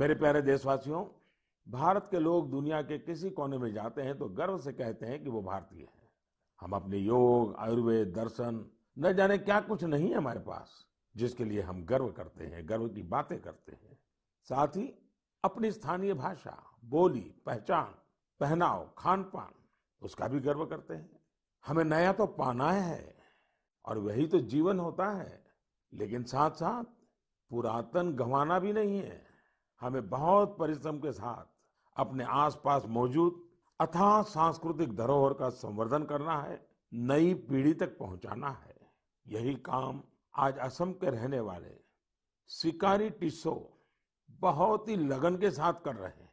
मेरे प्यारे देशवासियों भारत के लोग दुनिया के किसी कोने में जाते हैं तो गर्व से कहते हैं कि वो भारतीय हैं हम अपने योग आयुर्वेद दर्शन न जाने क्या कुछ नहीं है हमारे पास जिसके लिए हम गर्व करते हैं गर्व की बातें करते हैं साथ ही अपनी स्थानीय भाषा बोली पहचान पहनाव खान पान उसका भी गर्व करते हैं हमें नया तो पाना है और वही तो जीवन होता है लेकिन साथ साथ पुरातन गंवाना भी नहीं है हमें बहुत परिश्रम के साथ अपने आसपास मौजूद अथा सांस्कृतिक धरोहर का संवर्धन करना है नई पीढ़ी तक पहुंचाना है यही काम आज असम के रहने वाले शिकारी टिस्सो बहुत ही लगन के साथ कर रहे हैं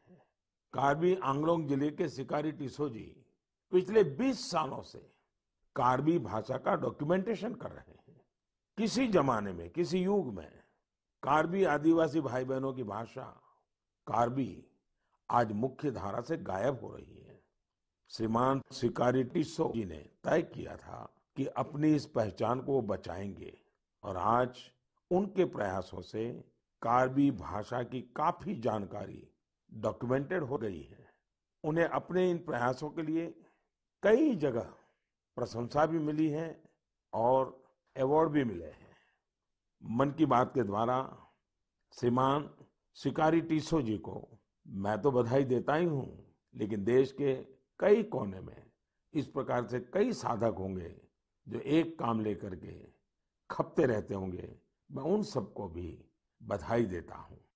कार्बी आंगलोंग जिले के शिकारी टिस्सो जी पिछले 20 सालों से कार्बी भाषा का डॉक्यूमेंटेशन कर रहे हैं किसी जमाने में किसी युग में कार्बी आदिवासी भाई बहनों की भाषा कार्बी आज मुख्य धारा से गायब हो रही है श्रीमान शिकारी टिस्सो जी ने तय किया था कि अपनी इस पहचान को वो बचाएंगे और आज उनके प्रयासों से कार्बी भाषा की काफी जानकारी डॉक्यूमेंटेड हो गई है उन्हें अपने इन प्रयासों के लिए कई जगह प्रशंसा भी मिली है और अवार्ड भी मिले हैं मन की बात के द्वारा श्रीमान शिकारी टीसो जी को मैं तो बधाई देता ही हूं लेकिन देश के कई कोने में इस प्रकार से कई साधक होंगे जो एक काम लेकर के खपते रहते होंगे मैं उन सबको भी बधाई देता हूं